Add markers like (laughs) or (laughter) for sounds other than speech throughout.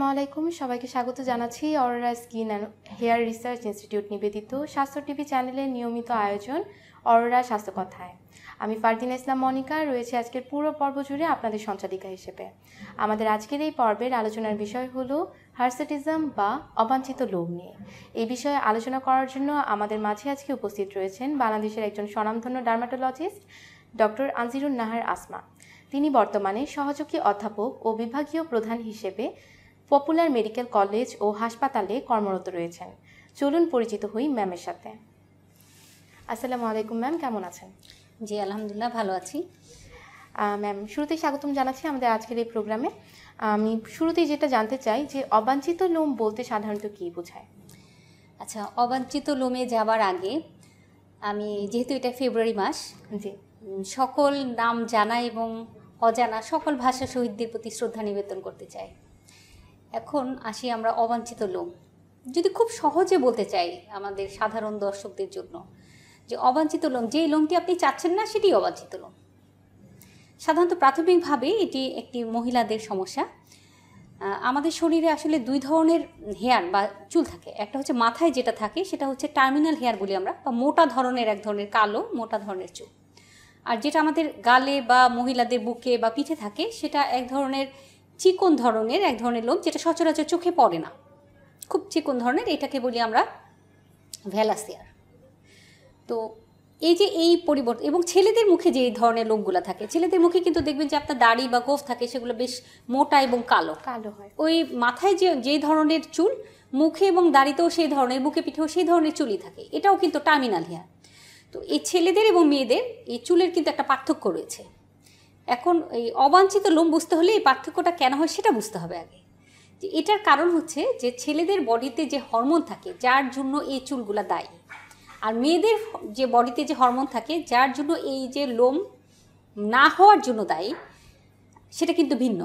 আসসালামু আলাইকুম সবাইকে স্বাগত জানাচ্ছি Aurora skin and hair research institute নিবেদিত স্বাস্থ্য টিভি চ্যানেলের নিয়মিত আয়োজন অরোরা স্বাস্থ্য কথায় আমি ফারদিনা ইসলাম মনিকা রয়েছে আজকের পুরো পর্ব জুড়ে আপনাদের সঞ্চালিকা হিসেবে আমাদের আজকের এই পর্বের আলোচনার বিষয় হলো হার্সেটিজম বা অবাঞ্ছিত লোভ নিয়ে এই বিষয়ে আলোচনা করার জন্য আমাদের মাঝে আজকে উপস্থিত রয়েছেন বাংলাদেশের একজন স্বনামধন্য ডার্মাটোলজিস্ট ডক্টর আনজিরুন নাহার আসমা তিনি বর্তমানে সহযোগী অধ্যাপক ও বিভাগীয় প্রধান হিসেবে পপুলার মেডিকেল কলেজ ও হাসপাতালে কর্মরত রয়েছেন চলুন পরিচিত হই ম্যামের সাথে আসসালামু আলাইকুম ম্যাম কেমন আছেন জি আলহামদুলিল্লাহ ভালো আছি ম্যাম শুরুতে স্বাগতম জানাচ্ছি আমাদের আজকের এই প্রোগ্রামে আমি শুরুতেই যেটা জানতে চাই যে অবাঞ্ছিত লোম বলতে সাধারণত কী বোঝায় আচ্ছা অবাঞ্ছিত লোমে যাওয়ার আগে আমি যেহেতু এটা ফেব্রুয়ারি মাস জি সকল নাম জানা এবং অজানা সকল ভাষা শহীদদের প্রতি শ্রদ্ধা নিবেদন করতে চাই এখন আসি আমরা অবাঞ্ছিত লোম যদি খুব সহজে বলতে চাই আমাদের সাধারণ দর্শকদের জন্য যে অবাঞ্ছিত লোম যেই লোমটি আপনি চাচ্ছেন না সেটি অবাঞ্ছিত লোম সাধারণত প্রাথমিকভাবে এটি একটি মহিলাদের সমস্যা আমাদের শরীরে আসলে দুই ধরনের হেয়ার বা চুল থাকে একটা হচ্ছে মাথায় যেটা থাকে সেটা হচ্ছে টার্মিনাল হেয়ার বলি আমরা বা মোটা ধরনের এক ধরনের কালো মোটা ধরনের চুল আর যেটা আমাদের গালে বা মহিলাদের বুকে বা পিঠে থাকে সেটা এক ধরনের চিকন ধরনের এক ধরনের লোম যেটা সচরাচর চোখে পড়ে না খুব চিকন ধরনের এটাকে বলি আমরা ভ্যালাসিয়ার তো এই যে এই পরিবর্তন এবং ছেলেদের মুখে যে ধরনের লোকগুলো থাকে ছেলেদের মুখে কিন্তু দেখবেন যে আপনার দাড়ি বা গোফ থাকে সেগুলো বেশ মোটা এবং কালো কালো হয় ওই মাথায় যে যে ধরনের চুল মুখে এবং দাড়িতেও সেই ধরনের বুকে পিঠেও সেই ধরনের চুলই থাকে এটাও কিন্তু টার্মিনাল হেয়ার তো এই ছেলেদের এবং মেয়েদের এই চুলের কিন্তু একটা পার্থক্য রয়েছে এখন এই অবাঞ্ছিত লোম বুঝতে হলে এই পার্থক্যটা কেন হয় সেটা বুঝতে হবে আগে যে এটার কারণ হচ্ছে যে ছেলেদের বডিতে যে হরমোন থাকে যার জন্য এই চুলগুলা দায়ী আর মেয়েদের যে বডিতে যে হরমোন থাকে যার জন্য এই যে লোম না হওয়ার জন্য দায়ী সেটা কিন্তু ভিন্ন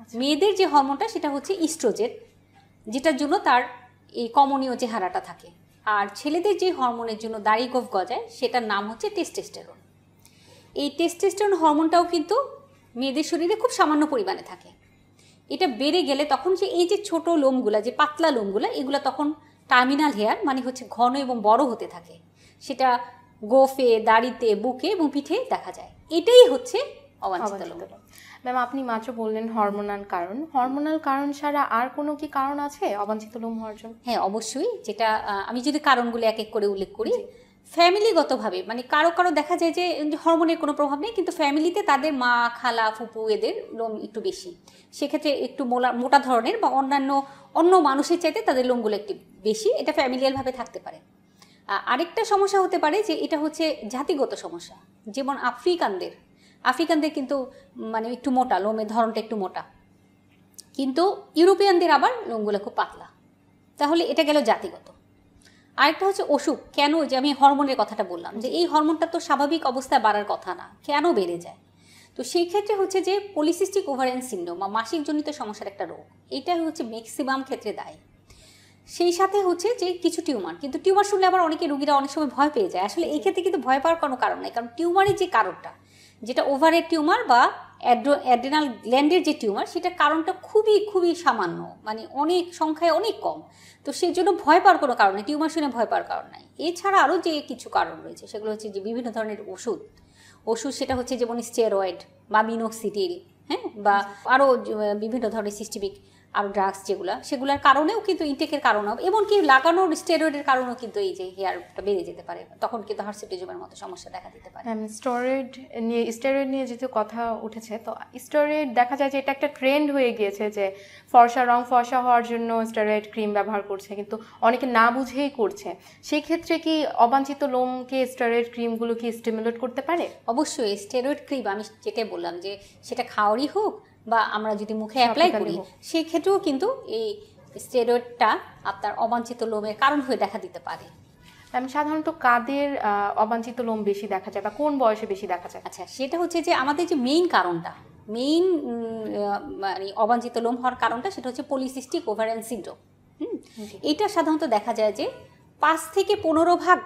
আচ্ছা। মেয়েদের যে হরমোনটা সেটা হচ্ছে ইস্ট্রোজেন যেটার জন্য তার এই কমনীয় চেহারাটা থাকে আর ছেলেদের যে হরমোনের জন্য দাড়ি গোফ গজায় সেটার নাম হচ্ছে টেস্টেস্টেরন এই টেস্টেস্টন হরমোনটাও কিন্তু মেয়েদের শরীরে খুব সামান্য পরিমাণে থাকে এটা বেড়ে গেলে তখন যে এই যে ছোট লোমগুলো যে পাতলা লোমগুলো এগুলো তখন টার্মিনাল হেয়ার মানে হচ্ছে ঘন এবং বড় হতে থাকে সেটা গোফে দাড়িতে বুকে এবং পিঠে দেখা যায় এটাই হচ্ছে অবাঞ্ছিত লোম ম্যাম আপনি মাত্র বললেন হরমোনাল কারণ হরমোনাল কারণ ছাড়া আর কোনো কি কারণ আছে অবাঞ্ছিত লোম হওয়ার জন্য হ্যাঁ অবশ্যই যেটা আমি যদি কারণগুলো এক এক করে উল্লেখ করি ফ্যামিলিগতভাবে মানে কারো কারো দেখা যায় যে হরমোনের কোনো প্রভাব নেই কিন্তু ফ্যামিলিতে তাদের মা খালা ফুপু এদের লোম একটু বেশি সেক্ষেত্রে একটু মোলা মোটা ধরনের বা অন্যান্য অন্য মানুষের চাইতে তাদের লোমগুলো একটু বেশি এটা ফ্যামিলিয়ালভাবে থাকতে পারে আরেকটা সমস্যা হতে পারে যে এটা হচ্ছে জাতিগত সমস্যা যেমন আফ্রিকানদের আফ্রিকানদের কিন্তু মানে একটু মোটা লোমের ধরনটা একটু মোটা কিন্তু ইউরোপিয়ানদের আবার লোমগুলো খুব পাতলা তাহলে এটা গেল জাতিগত আরেকটা হচ্ছে অসুখ কেন যে আমি হরমোনের কথাটা বললাম যে এই হরমোনটা তো স্বাভাবিক অবস্থায় বাড়ার কথা না কেন বেড়ে যায় তো সেই ক্ষেত্রে হচ্ছে যে পলিসিস্টিক ওভারেন সিন্ড্রোম বা মাসিকজনিত সমস্যার একটা রোগ এটাই হচ্ছে ম্যাক্সিমাম ক্ষেত্রে দায়ী সেই সাথে হচ্ছে যে কিছু টিউমার কিন্তু টিউমার শুনলে আবার অনেকে রুগীরা অনেক সময় ভয় পেয়ে যায় আসলে এই ক্ষেত্রে কিন্তু ভয় পাওয়ার কোনো কারণ নেই কারণ টিউমারের যে কারণটা যেটা ওভারের টিউমার বা অ্যাড্রো অ্যাড্রেনাল গ্ল্যান্ডের যে টিউমার সেটা কারণটা খুবই খুবই সামান্য মানে অনেক সংখ্যায় অনেক কম তো সেই জন্য ভয় পাওয়ার কোনো কারণ নেই টিউমার শুনে ভয় পাওয়ার কারণ নাই এছাড়া আরও যে কিছু কারণ রয়েছে সেগুলো হচ্ছে যে বিভিন্ন ধরনের ওষুধ ওষুধ সেটা হচ্ছে যেমন স্টেরয়েড বা মিনোক্সিডিল হ্যাঁ বা আরও বিভিন্ন ধরনের সিস্টেমিক আরও ড্রাগস যেগুলো সেগুলোর কারণেও কিন্তু ইনটেকের কারণেও এমনকি লাগানোর স্টেরয়েডের কারণেও কিন্তু এই যে হেয়ারটা বেড়ে যেতে পারে তখন কিন্তু হার্সিটিজমের মতো সমস্যা দেখা দিতে পারে ম্যাম স্টেরয়েড নিয়ে স্টেরয়েড নিয়ে যেহেতু কথা উঠেছে তো স্টেরয়েড দেখা যায় যে এটা একটা ট্রেন্ড হয়ে গিয়েছে যে ফর্সা রং ফর্সা হওয়ার জন্য স্টেরয়েড ক্রিম ব্যবহার করছে কিন্তু অনেকে না বুঝেই করছে সেই ক্ষেত্রে কি অবাঞ্ছিত লোমকে স্টেরয়েড ক্রিমগুলো কি স্টিমুলেট করতে পারে অবশ্যই স্টেরয়েড ক্রিম আমি যেটা বললাম যে সেটা খাওয়ারই হোক বা আমরা যদি মুখে অ্যাপ্লাই করি সেই ক্ষেত্রেও কিন্তু এই স্টেরয়েডটা আপনার অবাঞ্ছিত লোমের কারণ হয়ে দেখা দিতে পারে আমি সাধারণত কাদের অবাঞ্ছিত লোম বেশি দেখা যায় বা কোন বয়সে বেশি দেখা যায় আচ্ছা সেটা হচ্ছে যে আমাদের যে মেইন কারণটা মেইন মানে অবাঞ্ছিত লোম হওয়ার কারণটা সেটা হচ্ছে পলিসিস্টিক ওভারেন সিন্ড্রোম হুম এটা সাধারণত দেখা যায় যে পাঁচ থেকে পনেরো ভাগ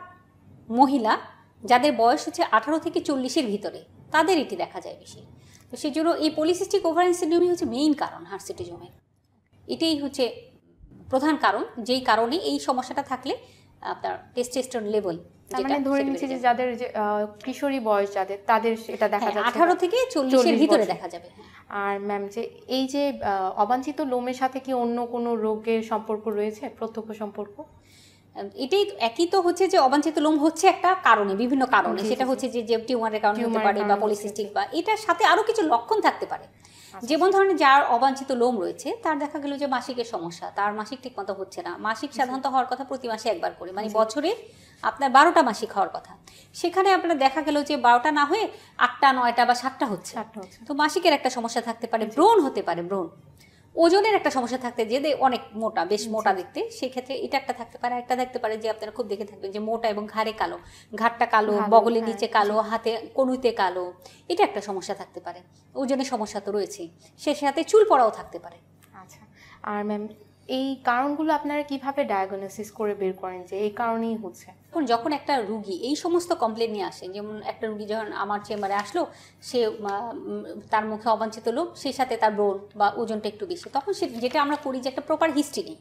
মহিলা যাদের বয়স হচ্ছে আঠারো থেকে চল্লিশের ভিতরে তাদের এটি দেখা যায় বেশি তো সেই জন্য এই পলিসিস্টিক ওভারিয়ান সিন্ড্রোমই হচ্ছে মেইন কারণ হার্সিটিজমের এটাই হচ্ছে প্রধান কারণ যেই কারণে এই সমস্যাটা থাকলে আপনার টেস্টেস্টন লেভেল মানে ধরে নিচ্ছি যে যাদের যে কিশোরী বয়স যাদের তাদের এটা দেখা হ্যাঁ, যাচ্ছে আঠারো থেকে চল্লিশের ভিতরে দেখা যাবে হ্যাঁ। আর ম্যাম যে এই যে অবাঞ্ছিত লোমের সাথে কি অন্য কোনো রোগের সম্পর্ক রয়েছে প্রত্যক্ষ সম্পর্ক এটাই একই তো হচ্ছে যে অবাঞ্ছিত লোম হচ্ছে একটা কারণে বিভিন্ন কারণে সেটা হচ্ছে যে যে টিউমারের কারণে হতে পারে বা পলিসিস্টিক বা এটার সাথে আরও কিছু লক্ষণ থাকতে পারে আচ্ছা। যেমন ধরনের যার অবাঞ্ছিত লোম রয়েছে তার দেখা গেল যে মাসিকের সমস্যা তার মাসিক ঠিক মতো হচ্ছে না মাসিক সাধারণত হওয়ার কথা প্রতি মাসে একবার করে মানে বছরে আপনার বারোটা মাসিক হওয়ার কথা সেখানে আপনার দেখা গেল যে বারোটা না হয়ে আটটা নয়টা বা সাতটা হচ্ছে তো মাসিকের একটা সমস্যা থাকতে পারে ব্রণ হতে পারে ব্রণ ওজনের একটা সমস্যা থাকতে যে অনেক মোটা বেশ মোটা দেখতে সেক্ষেত্রে এটা একটা থাকতে পারে একটা থাকতে পারে যে আপনারা খুব দেখে থাকবেন যে মোটা এবং ঘাড়ে কালো ঘাটটা কালো বগলের হ্যাঁ, নিচে কালো হাতে কনুইতে কালো এটা একটা সমস্যা থাকতে পারে ওজনের সমস্যা তো রয়েছেই সে সাথে চুল পড়াও থাকতে পারে আচ্ছা আর ম্যাম এই কারণগুলো আপনারা কিভাবে ডায়াগনোসিস করে বের করেন যে এই কারণেই হচ্ছে যখন একটা রুগী এই সমস্ত কমপ্লেন নিয়ে আসে যেমন একটা রুগী যখন আমার চেম্বারে আসলো সে তার মুখে অবাঞ্ছিত লোক সেই সাথে তার ব্রোন বা ওজনটা একটু বেশি তখন সে যেটা আমরা করি যে একটা প্রপার হিস্ট্রি নিই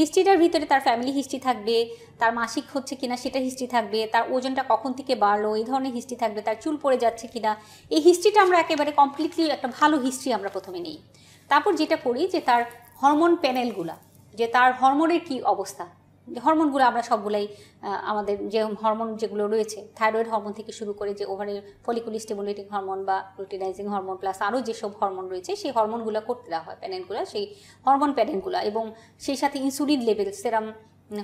হিস্ট্রিটার ভিতরে তার ফ্যামিলি হিস্ট্রি থাকবে তার মাসিক হচ্ছে কিনা সেটা হিস্ট্রি থাকবে তার ওজনটা কখন থেকে বাড়লো এই ধরনের হিস্ট্রি থাকবে তার চুল পড়ে যাচ্ছে কিনা এই হিস্ট্রিটা আমরা একেবারে কমপ্লিটলি একটা ভালো হিস্ট্রি আমরা প্রথমে নিই তারপর যেটা করি যে তার হরমোন প্যানেলগুলা যে তার হরমোনের কি অবস্থা হরমোনগুলো আমরা সবগুলাই আমাদের যে হরমোন যেগুলো রয়েছে থাইরয়েড হরমোন থেকে শুরু করে যে ওভারে ফলিকুল স্টিমুলেটিং হরমোন বা রুটিনাইজিং হরমোন প্লাস আরও যেসব হরমোন রয়েছে সেই হরমোনগুলো করতে দেওয়া হয় প্যানেলগুলো সেই হরমোন প্যানেলগুলো এবং সেই সাথে insulin level serum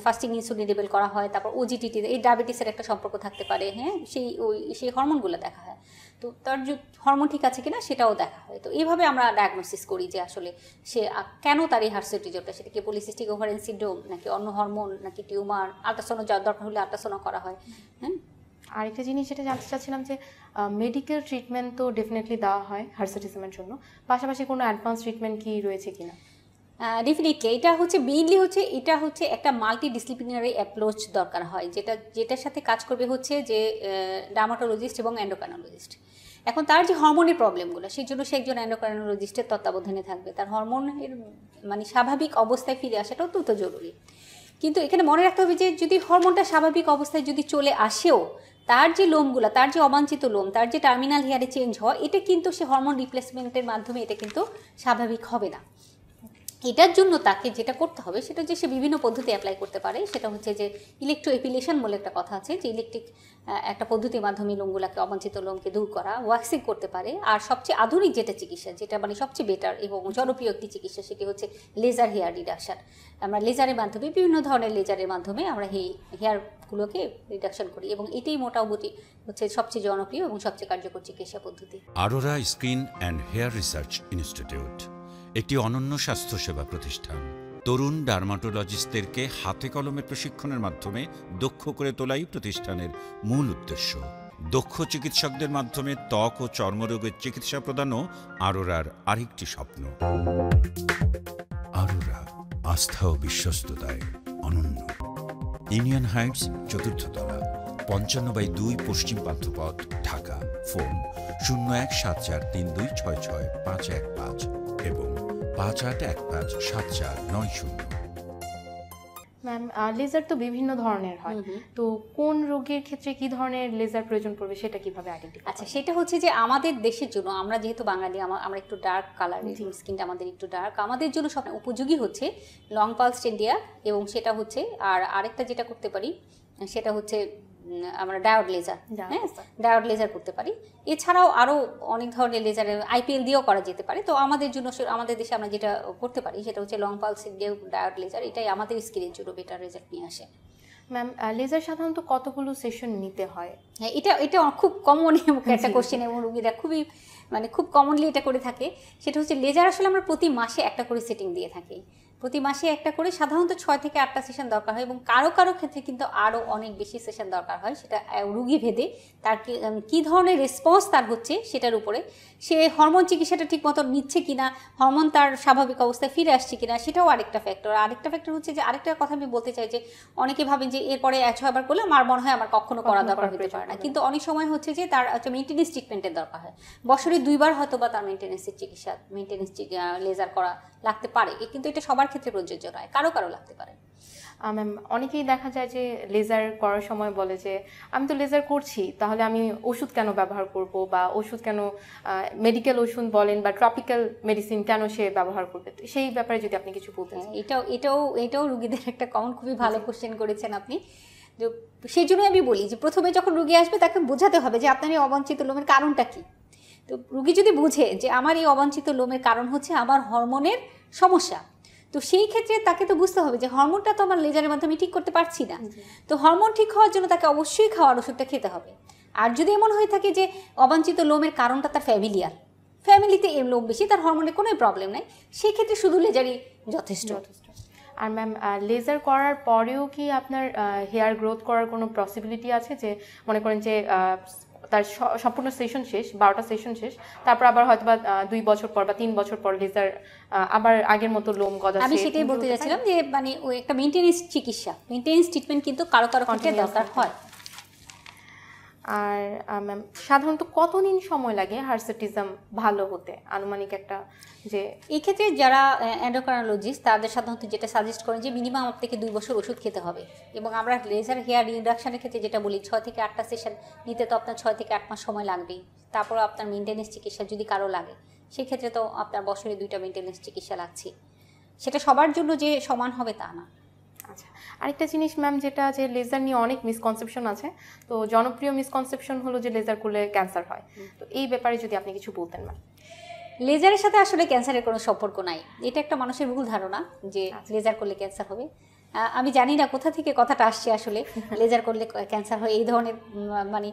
fasting insulin level করা হয় তারপর ওজিটিটি এই ডায়াবেটিসের একটা সম্পর্ক থাকতে পারে হ্যাঁ সেই ওই সেই হরমোনগুলো দেখা হয় তো তার হরমোন ঠিক আছে কিনা সেটাও দেখা হয় তো এইভাবে আমরা ডায়াগনোসিস করি যে আসলে সে কেন তার এই হার্সোটিজোটা সেটা কি পলিসিস্টিক ওভারেন সিড্রোম নাকি অন্য হরমোন নাকি টিউমার আল্ট্রাসাউন্ড যাওয়ার দরকার হলে আল্ট্রাসাউন্ড করা হয় হ্যাঁ আরেকটা জিনিস যেটা জানতে চাচ্ছিলাম যে মেডিকেল ট্রিটমেন্ট তো ডেফিনেটলি দেওয়া হয় হার্সেটিসমের জন্য পাশাপাশি কোনো অ্যাডভান্স ট্রিটমেন্ট কি রয়েছে কিনা ডেফিনেটলি এটা হচ্ছে মেইনলি হচ্ছে এটা হচ্ছে একটা মাল্টি ডিসিপ্লিনারি অ্যাপ্রোচ দরকার হয় যেটা যেটার সাথে কাজ করবে হচ্ছে যে ডার্মাটোলজিস্ট এবং অ্যান্ডোকানোলজিস্ট এখন তার যে হরমোনের প্রবলেমগুলো সেই জন্য সে একজন অ্যান্ডোক্রাইনোলজিস্টের তত্ত্বাবধানে থাকবে তার হরমোনের মানে স্বাভাবিক অবস্থায় ফিরে আসাটা অত্যন্ত জরুরি কিন্তু এখানে মনে রাখতে হবে যে যদি হরমোনটা স্বাভাবিক অবস্থায় যদি চলে আসেও তার যে লোমগুলো তার যে অবাঞ্ছিত লোম তার যে টার্মিনাল হেয়ারে চেঞ্জ হয় এটা কিন্তু সে হরমোন রিপ্লেসমেন্টের মাধ্যমে এটা কিন্তু স্বাভাবিক হবে না এটার জন্য তাকে যেটা করতে হবে সেটা যে সে বিভিন্ন পদ্ধতি অ্যাপ্লাই করতে পারে সেটা হচ্ছে যে ইলেকট্রো এপিলেশন বলে একটা কথা আছে যে ইলেকট্রিক একটা পদ্ধতির মাধ্যমে লোমগুলাকে অবাঞ্ছিত লোমকে দূর করা ওয়াক্সিং করতে পারে আর সবচেয়ে আধুনিক যেটা চিকিৎসা যেটা মানে সবচেয়ে বেটার এবং জনপ্রিয় একটি চিকিৎসা সেটি হচ্ছে লেজার হেয়ার রিডাকশান আমরা লেজারের মাধ্যমে বিভিন্ন ধরনের লেজারের মাধ্যমে আমরা হেয়ারগুলোকে রিডাকশন করি এবং এটাই মোটামুটি হচ্ছে সবচেয়ে জনপ্রিয় এবং সবচেয়ে কার্যকর চিকিৎসা পদ্ধতি Aurora skin and hair research institute একটি অনন্য স্বাস্থ্যসেবা প্রতিষ্ঠান তরুণ ডার্মাটোলজিস্টদেরকে হাতে কলমে প্রশিক্ষণের মাধ্যমে দক্ষ করে তোলাই প্রতিষ্ঠানের মূল উদ্দেশ্য দক্ষ চিকিৎসকদের মাধ্যমে ত্বক ও চর্মরোগের চিকিৎসা প্রদানও আরোরার আরেকটি স্বপ্ন আরোরা আস্থা ও বিশ্বস্ততায় অনন্য ইউনিয়ন হাইটস চতুর্থতলা পঞ্চান্ন বাই দুই পশ্চিম পান্থপথ ঢাকা ফোন শূন্য এক সাত চার তিন দুই ছয় ছয় পাঁচ এক পাঁচ এবং পাঁচ আট এক পাঁচ সাত চার নয় শূন্য ম্যাম লেজার তো বিভিন্ন ধরনের হয় তো কোন রোগের ক্ষেত্রে কি ধরনের লেজার প্রয়োজন পড়বে সেটা কিভাবে আইডেন্টিফাই আচ্ছা সেটা হচ্ছে যে আমাদের দেশের জন্য আমরা যেহেতু বাঙালি আমরা একটু ডার্ক কালারের স্কিনটা আমাদের একটু ডার্ক আমাদের জন্য সব উপযোগী হচ্ছে লং পালস ইন্ডিয়া এবং সেটা হচ্ছে আর আরেকটা যেটা করতে পারি সেটা হচ্ছে আমরা ডায়োড লেজার হ্যাঁ ডায়োড লেজার করতে পারি এছাড়াও আরও অনেক ধরনের লেজার আইপিএল দিয়েও করা যেতে পারে তো আমাদের জন্য আমাদের দেশে আমরা যেটা করতে পারি সেটা হচ্ছে long pulse India diode laser এটাই আমাদের স্কিনের জন্য বেটার রেজাল্ট নিয়ে আসে ম্যাম লেজার সাধারণত কতগুলো সেশন নিতে হয় হ্যাঁ এটা এটা খুব কমন একটা কোশ্চেন এবং রুগীরা খুবই মানে খুব কমনলি এটা করে থাকে সেটা হচ্ছে লেজার আসলে আমরা প্রতি মাসে একটা করে সেটিং দিয়ে থাকি প্রতি মাসে একটা করে সাধারণত ছয় থেকে আটটা সেশন দরকার হয় এবং কারো কারো ক্ষেত্রে কিন্তু আরও অনেক বেশি সেশন দরকার হয় সেটা রুগী ভেদে তার কি ধরনের রেসপন্স তার হচ্ছে সেটার উপরে সে হরমোন চিকিৎসাটা ঠিক মতো নিচ্ছে কি না হরমোন তার স্বাভাবিক অবস্থায় ফিরে আসছে কিনা সেটাও আরেকটা ফ্যাক্টর আরেকটা ফ্যাক্টর হচ্ছে যে আরেকটা কথা আমি বলতে চাই যে অনেকে ভাবেন যে এরপরে ছয়বার করলে আমার মনে হয় আমার কখনো করা দরকার হতে পারে না কিন্তু অনেক সময় হচ্ছে যে তার হচ্ছে মেনটেন্স ট্রিটমেন্টের দরকার হয় বছরে দুইবার হয়তো বা তার মেনটেন্সের চিকিৎসা মেনটেন্স লেজার করা লাগতে পারে কিন্তু এটা সবার ক্ষেত্রে প্রযোজ্য নয় কারো কারো লাগতে পারে ম্যাম অনেকেই দেখা যায় যে লেজার করার সময় বলে যে আমি তো লেজার করছি তাহলে আমি ওষুধ কেন ব্যবহার করব বা ওষুধ কেন মেডিকেল ওষুধ বলেন বা ট্রপিক্যাল মেডিসিন কেন সে ব্যবহার করবে সেই ব্যাপারে যদি আপনি কিছু বলতেন হ্যাঁ, এটাও এটাও এটাও রুগীদের একটা কমন খুবই ভালো কোশ্চেন করেছেন আপনি সেই জন্যই আমি বলি যে প্রথমে যখন রুগী আসবে তাকে বোঝাতে হবে যে আপনার এই অবাঞ্ছিত লোমের কারণটা কী তো রুগী যদি বুঝে যে আমার এই অবাঞ্ছিত লোমের কারণ হচ্ছে আমার হরমোনের সমস্যা তো সেই ক্ষেত্রে তাকে তো বুঝতে হবে যে হরমোনটা তো আমার লেজারের মাধ্যমে ঠিক করতে পারছি না তো হরমোন ঠিক হওয়ার জন্য তাকে অবশ্যই খাওয়ার ওষুধটা খেতে হবে আর যদি এমন হয়ে থাকে যে অবাঞ্ছিত লোমের কারণটা তার ফ্যামিলিয়ার ফ্যামিলিতে এম লোম বেশি তার হরমোনে কোনো প্রবলেম নাই সেই ক্ষেত্রে শুধু লেজারই যথেষ্ট আর ম্যাম লেজার করার পরেও কি আপনার হেয়ার গ্রোথ করার কোনো পসিবিলিটি আছে যে মনে করেন যে তার সম্পূর্ণ সেশন শেষ বারোটা সেশন শেষ তারপর আবার হয়তো বা দুই বছর পর বা তিন বছর পর লেজার আবার আগের মতো লোম গজা আমি সেটাই বলতে চাইছিলাম যে মানে একটা মেনটেনেন্স চিকিৎসা মেনটেনেন্স ট্রিটমেন্ট কিন্তু কারো কারো ক্ষেত্রে দরকার হয় আর ম্যাম সাধারণত কতদিন সময় লাগে হার্সেটিজম ভালো হতে আনুমানিক একটা যে এই ক্ষেত্রে যারা অ্যান্ডোক্রানোলজিস্ট তাদের সাধারণত যেটা সাজেস্ট করেন যে মিনিমাম আপনাকে দুই বছর ওষুধ খেতে হবে এবং আমরা লেজার হেয়ার ইন্ডাকশানের ক্ষেত্রে যেটা বলি ছয় থেকে আটটা সেশন নিতে তো আপনার ছয় থেকে আট মাস সময় লাগবেই তারপর আপনার মেনটেন্যান্স চিকিৎসা যদি কারো লাগে সেক্ষেত্রে তো আপনার বছরে দুইটা মেনটেন্যান্স চিকিৎসা লাগছে সেটা সবার জন্য যে সমান হবে তা না আরেকটা জিনিস ম্যাম যেটা যে লেজার নিয়ে অনেক মিসকনসেপশন আছে তো জনপ্রিয় মিসকনসেপশন হলো যে লেজার করলে ক্যান্সার হয় তো এই ব্যাপারে যদি আপনি কিছু বলতেন ম্যাম লেজারের সাথে আসলে ক্যান্সারের কোনো সম্পর্ক নাই এটা একটা মানুষের ভুল ধারণা যে লেজার আচ্ছা। করলে ক্যান্সার হবে আমি জানি না কোথা থেকে কথাটা আসছে আসলে লেজার (laughs) করলে ক্যান্সার হয় এই ধরনের মানে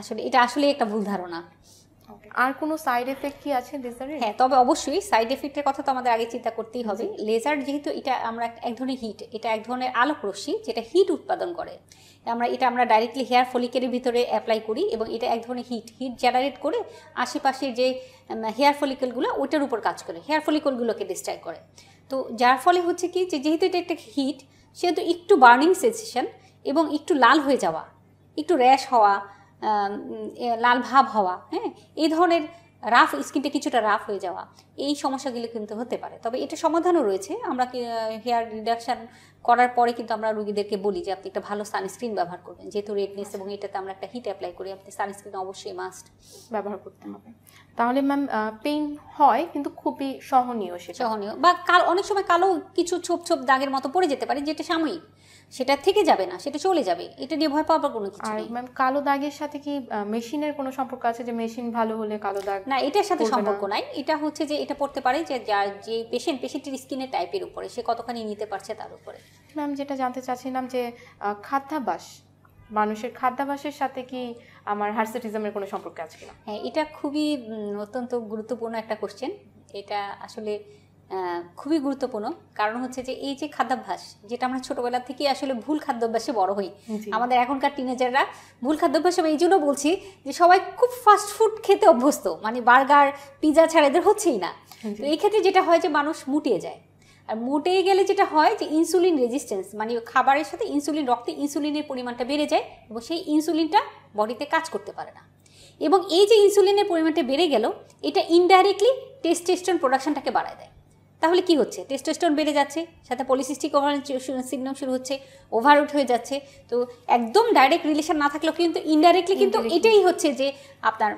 আসলে এটা আসলে একটা ভুল ধারণা আর কোনো সাইড এফেক্ট কি আছে লেজারের হ্যাঁ তবে অবশ্যই সাইড এফেক্টের কথা তো আমাদের আগে চিন্তা করতেই হবে লেজার যেহেতু এটা আমরা এক ধরনের হিট এটা এক ধরনের আলোক রশ্মি যেটা হিট উৎপাদন করে আমরা এটা আমরা ডাইরেক্টলি হেয়ার ফলিকেলের ভিতরে অ্যাপ্লাই করি এবং এটা এক ধরনের হিট হিট জেনারেট করে আশেপাশে যে হেয়ার ফলিকেলগুলো ওইটার উপর কাজ করে হেয়ার ফলিকলগুলোকে ডিস্ট্রাই করে তো যার ফলে হচ্ছে কি যে যেহেতু এটা একটা হিট সেহেতু একটু বার্নিং সেন্সেশন এবং একটু লাল হয়ে যাওয়া একটু র্যাশ হওয়া লাল ভাব হওয়া হ্যাঁ এই ধরনের রাফ স্কিনটা কিছুটা রাফ হয়ে যাওয়া এই সমস্যাগুলো কিন্তু হতে পারে তবে এটা সমাধানও রয়েছে আমরা হেয়ার রিডাকশান করার পরে কিন্তু আমরা রুগীদেরকে বলি যে আপনি একটা ভালো সানস্ক্রিন ব্যবহার করবেন যেহেতু রেডনেস এবং এটাতে আমরা একটা হিট অ্যাপ্লাই করি আপনি সানস্ক্রিন অবশ্যই মাস্ট ব্যবহার করতে হবে তাহলে ম্যাম পেইন হয় কিন্তু খুবই সহনীয় সে সহনীয় বা কাল অনেক সময় কালো কিছু ছোপ ছোপ দাগের মতো পড়ে যেতে পারে যেটা সাময়িক সেটা থেকে যাবে না সেটা চলে যাবে এটা নিয়ে ভয় পাওয়ার কোনো কিছু নেই ম্যাম কালো দাগের সাথে কি মেশিনের কোনো সম্পর্ক আছে যে মেশিন ভালো হলে কালো দাগ না এটার সাথে সম্পর্ক নাই এটা হচ্ছে যে এটা পড়তে পারে যে যার যে পেশেন্ট পেশেন্টের স্কিনের টাইপের উপরে সে কতখানি নিতে পারছে তার উপরে ম্যাম যেটা জানতে চাচ্ছিলাম যে খাদ্যাভ্যাস মানুষের খাদ্যাভ্যাসের সাথে কি আমার হার্সেটিজমের কোনো সম্পর্ক আছে কিনা হ্যাঁ এটা খুবই অত্যন্ত গুরুত্বপূর্ণ একটা কোশ্চেন এটা আসলে খুবই গুরুত্বপূর্ণ কারণ হচ্ছে যে এই যে খাদ্যাভ্যাস যেটা আমরা ছোটবেলা থেকে আসলে ভুল খাদ্যাভ্যাসে বড় হই আমাদের এখনকার টিনেজাররা ভুল খাদ্যাভ্যাসে আমি এই জন্য বলছি যে সবাই খুব ফাস্ট ফুড খেতে অভ্যস্ত মানে বার্গার পিজা ছাড়া এদের হচ্ছেই না তো এই ক্ষেত্রে যেটা হয় যে মানুষ মুটিয়ে যায় আর মোটেই গেলে যেটা হয় যে ইনসুলিন রেজিস্ট্যান্স মানে খাবারের সাথে ইনসুলিন রক্তে ইনসুলিনের পরিমাণটা বেড়ে যায় এবং সেই ইনসুলিনটা বডিতে কাজ করতে পারে না এবং এই যে ইনসুলিনের পরিমাণটা বেড়ে গেল এটা ইনডাইরেক্টলি টেস্টেস্টন প্রোডাকশনটাকে বাড়ায় দেয় তাহলে কি হচ্ছে টেস্টোস্টোন বেড়ে যাচ্ছে সাথে পলিসিস্টিক ওভার সিগনাম শুরু হচ্ছে ওভারউট হয়ে যাচ্ছে তো একদম ডাইরেক্ট রিলেশন না থাকলেও কিন্তু ইনডাইরেক্টলি কিন্তু এটাই হচ্ছে যে আপনার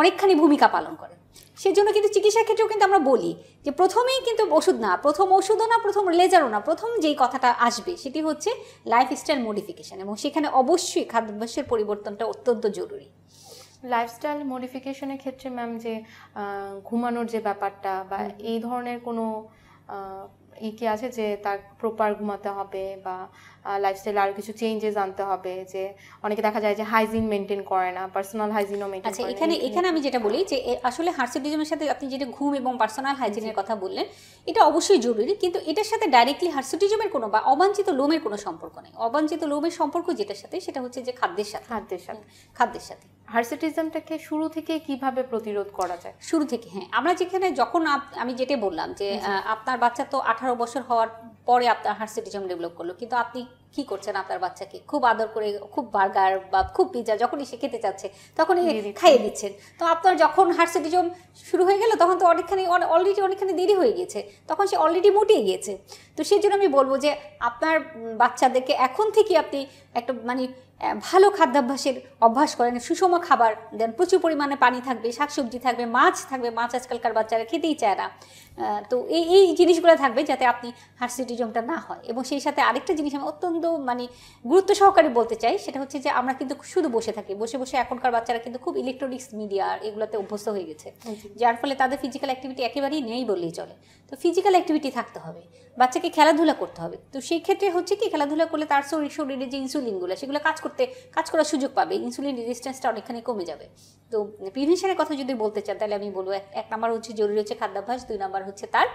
অনেকখানি ভূমিকা পালন করে সেজন্য কিন্তু চিকিৎসার ক্ষেত্রেও কিন্তু আমরা বলি যে প্রথমেই কিন্তু ওষুধ না প্রথম ওষুধও না প্রথম লেজারও না প্রথম যেই কথাটা আসবে সেটি হচ্ছে লাইফস্টাইল মডিফিকেশান এবং সেখানে অবশ্যই খাদ্যাভ্যাসের পরিবর্তনটা অত্যন্ত জরুরি লাইফস্টাইল মডিফিকেশনের ক্ষেত্রে ম্যাম যে ঘুমানোর যে ব্যাপারটা বা এই ধরনের কোনো ই কি আছে যে তার প্রপার ঘুমাতে হবে বা লাইফস্টাইলে আর কিছু চেঞ্জেস আনতে হবে যে অনেকে দেখা যায় যে হাইজিন মেনটেন করে না পার্সোনাল হাইজিনও মেনটেন আচ্ছা এখানে এখানে আমি যেটা বলি যে আসলে হার্সেডিজমের সাথে আপনি যেটা ঘুম এবং পার্সোনাল হাইজিনের কথা বললেন এটা অবশ্যই জরুরি কিন্তু এটার সাথে ডাইরেক্টলি হার্সেডিজমের কোনো বা অবাঞ্ছিত লোমের কোনো সম্পর্ক নেই অবাঞ্ছিত লোমের সম্পর্ক যেটার সাথে সেটা হচ্ছে যে খাদ্যের সাথে খাদ্যের সাথে খাদ্যের সাথে হার্সেটিজমটাকে শুরু থেকে কিভাবে প্রতিরোধ করা যায় শুরু থেকে হ্যাঁ আমরা যেখানে যখন আমি যেটা বললাম যে আপনার বাচ্চা তো আঠারো বছর হওয়ার পরে আপনার হার্ট সিটিজম ডেভেলপ করলো কিন্তু আপনি কি করছেন আপনার বাচ্চাকে খুব আদর করে খুব বার্গার বা খুব পিজা যখনই সে খেতে চাচ্ছে তখনই খাইয়ে দিচ্ছেন তো আপনার যখন হার্সিটিজম শুরু হয়ে গেল তখন তো অনেকখানি অলরেডি অনেকখানি দেরি হয়ে গিয়েছে তখন সে অলরেডি মোটিয়ে গিয়েছে তো সেই জন্য আমি বলবো যে আপনার বাচ্চাদেরকে এখন থেকে আপনি একটা মানে ভালো খাদ্যাভ্যাসের অভ্যাস করেন সুষম খাবার দেন প্রচুর পরিমাণে পানি থাকবে শাকসবজি থাকবে মাছ থাকবে মাছ আজকালকার বাচ্চারা খেতেই চায় না তো এই এই জিনিসগুলো থাকবে যাতে আপনি হার্সিটিজমটা না হয় এবং সেই সাথে আরেকটা জিনিস আমি অত্যন্ত কিন্তু মানে গুরুত্ব সহকারে বলতে চাই সেটা হচ্ছে যে আমরা কিন্তু শুধু বসে থাকি বসে বসে এখনকার বাচ্চারা কিন্তু খুব ইলেকট্রনিক্স মিডিয়া এগুলোতে অভ্যস্ত হয়ে গেছে যার ফলে তাদের ফিজিক্যাল অ্যাক্টিভিটি একেবারেই নেই বললেই চলে তো ফিজিক্যাল অ্যাক্টিভিটি থাকতে হবে বাচ্চাকে খেলাধুলা করতে হবে তো সেই ক্ষেত্রে হচ্ছে কি খেলাধুলা করলে তার শরীর শরীরে যে ইনসুলিনগুলো সেগুলো কাজ করতে কাজ করার সুযোগ পাবে ইনসুলিন রেজিস্ট্যান্সটা অনেকখানি কমে যাবে তো প্রিভেনশনের কথা যদি বলতে চান তাহলে আমি বলবো এক নাম্বার হচ্ছে জরুরি হচ্ছে খাদ্যাভ্যাস দুই নাম্বার হচ্ছে তার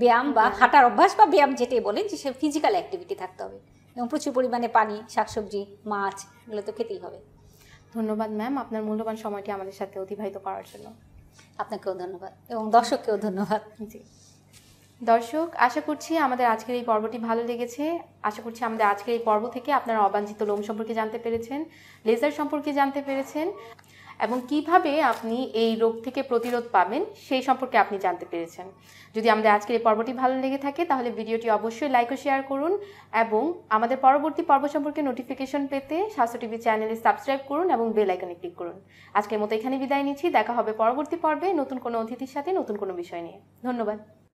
ব্যায়াম বা হাঁটার অভ্যাস বা ব্যায়াম যেটাই বলেন যে সে ফিজিক্যাল অ্যাক্টিভিটি থাকতে হবে এবং প্রচুর পরিমাণে পানি শাকসবজি মাছ এগুলো তো খেতেই হবে ধন্যবাদ ম্যাম আপনার মূল্যবান সময়টি আমাদের সাথে অতিবাহিত করার জন্য আপনাকেও ধন্যবাদ এবং দর্শককেও ধন্যবাদ জি দর্শক আশা করছি আমাদের আজকের এই পর্বটি ভালো লেগেছে আশা করছি আমাদের আজকের এই পর্ব থেকে আপনারা অবাঞ্ছিত লোম সম্পর্কে জানতে পেরেছেন লেজার সম্পর্কে জানতে পেরেছেন এবং কিভাবে আপনি এই রোগ থেকে প্রতিরোধ পাবেন সেই সম্পর্কে আপনি জানতে পেরেছেন যদি আমাদের আজকের এই পর্বটি ভালো লেগে থাকে তাহলে ভিডিওটি অবশ্যই লাইক ও শেয়ার করুন এবং আমাদের পরবর্তী পর্ব সম্পর্কে নোটিফিকেশন পেতে স্বাস্থ্য টিভি চ্যানেলে সাবস্ক্রাইব করুন এবং বেল আইকনে ক্লিক করুন আজকের মতো এখানে বিদায় নিচ্ছি দেখা হবে পরবর্তী পর্বে নতুন কোনো অতিথির সাথে নতুন কোনো বিষয় নিয়ে ধন্যবাদ